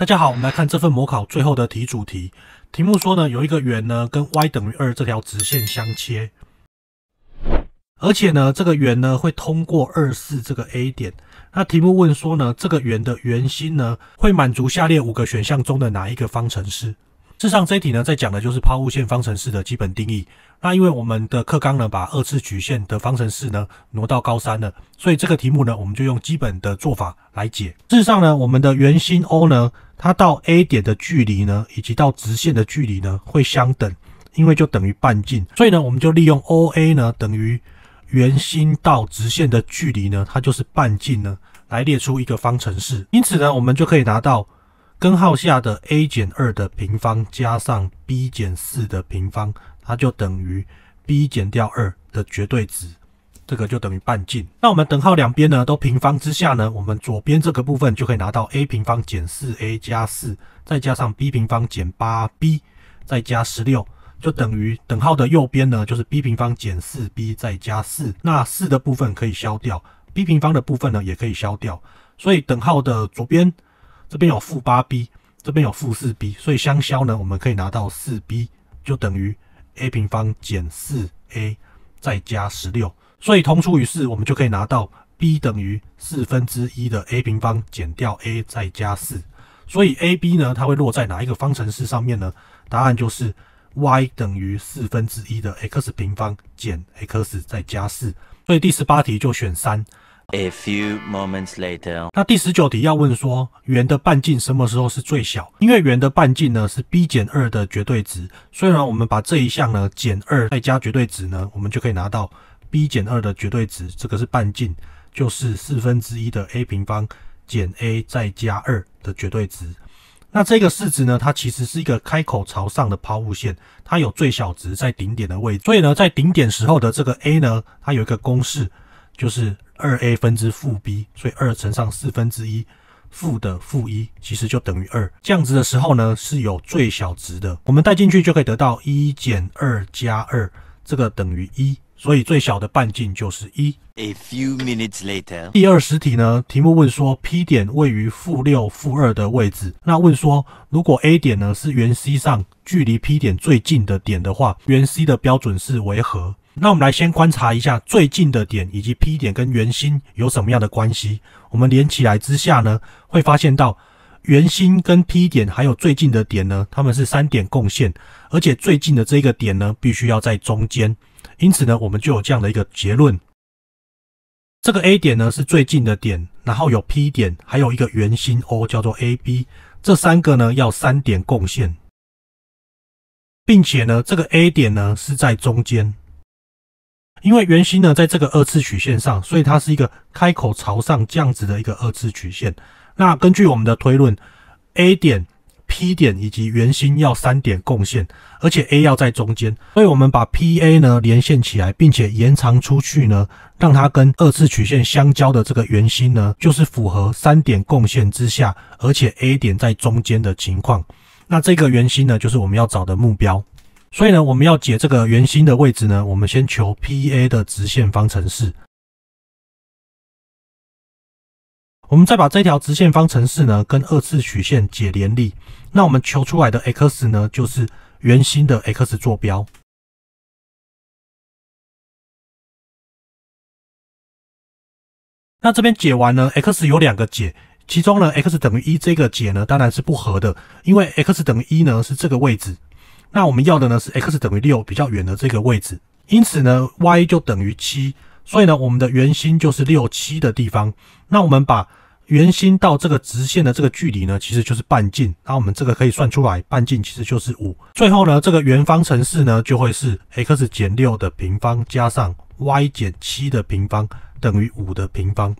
大家好，我们来看这份模考最后的题主题。题目说呢，有一个圆呢跟 y 等于二这条直线相切，而且呢这个圆呢会通过二四这个 A 点。那题目问说呢，这个圆的圆心呢会满足下列五个选项中的哪一个方程式？事实上这题呢在讲的就是抛物线方程式的基本定义。那因为我们的课纲呢把二次曲线的方程式呢挪到高三了，所以这个题目呢我们就用基本的做法来解。事实上呢我们的圆心 O 呢。它到 A 点的距离呢，以及到直线的距离呢，会相等，因为就等于半径。所以呢，我们就利用 O A 呢等于圆心到直线的距离呢，它就是半径呢，来列出一个方程式。因此呢，我们就可以拿到根号下的 a 减二的平方加上 b 减四的平方，它就等于 b 减掉二的绝对值。这个就等于半径。那我们等号两边呢，都平方之下呢，我们左边这个部分就可以拿到 a 平方减 4a 加4，再加上 b 平方减 8b 再加16，就等于等号的右边呢，就是 b 平方减 4b 再加4。那4的部分可以消掉，b 平方的部分呢也可以消掉。所以等号的左边这边有负 8b，这边有负 4b，所以相消呢，我们可以拿到 4b，就等于 a 平方减 4a 再加16。所以同除于四，我们就可以拿到 b 等于四分之一的 a 平方减掉 a 再加四。所以 a b 呢，它会落在哪一个方程式上面呢？答案就是 y 等于四分之一的 x 平方减 x 再加四。所以第十八题就选三。A few moments later，那第十九题要问说，圆的半径什么时候是最小？因为圆的半径呢是 b 减二的绝对值。虽然我们把这一项呢减二再加绝对值呢，我们就可以拿到。b 减二的绝对值，这个是半径，就是四分之一的 a 平方减 a 再加二的绝对值。那这个式子呢，它其实是一个开口朝上的抛物线，它有最小值在顶点的位置。所以呢，在顶点时候的这个 a 呢，它有一个公式，就是二 a 分之负 b。所以二乘上四分之一负的负一，其实就等于二。这样子的时候呢，是有最小值的。我们带进去就可以得到一减二加二，这个等于一。所以最小的半径就是一。A later，few minutes 第二十题呢，题目问说 P 点位于负六、负二的位置。那问说，如果 A 点呢是圆 C 上距离 P 点最近的点的话，圆 C 的标准是为何？那我们来先观察一下最近的点以及 P 点跟圆心有什么样的关系。我们连起来之下呢，会发现到圆心跟 P 点还有最近的点呢，它们是三点共线，而且最近的这个点呢，必须要在中间。因此呢，我们就有这样的一个结论：这个 A 点呢是最近的点，然后有 P 点，还有一个圆心 O，叫做 AB，这三个呢要三点共线，并且呢这个 A 点呢是在中间，因为圆心呢在这个二次曲线上，所以它是一个开口朝上这样子的一个二次曲线。那根据我们的推论，A 点。P 点以及圆心要三点共线，而且 A 要在中间，所以我们把 PA 呢连线起来，并且延长出去呢，让它跟二次曲线相交的这个圆心呢，就是符合三点共线之下，而且 A 点在中间的情况。那这个圆心呢，就是我们要找的目标。所以呢，我们要解这个圆心的位置呢，我们先求 PA 的直线方程式。我们再把这条直线方程式呢跟二次曲线解联立，那我们求出来的 x 呢就是圆心的 x 坐标。那这边解完呢，x 有两个解，其中呢 x 等于一这个解呢当然是不合的，因为 x 等于一呢是这个位置。那我们要的呢是 x 等于六比较远的这个位置，因此呢 y 就等于七。所以呢，我们的圆心就是六七的地方。那我们把圆心到这个直线的这个距离呢，其实就是半径。那我们这个可以算出来，半径其实就是五。最后呢，这个圆方程式呢，就会是 x 减六的平方加上 y 减七的平方等于五的平方。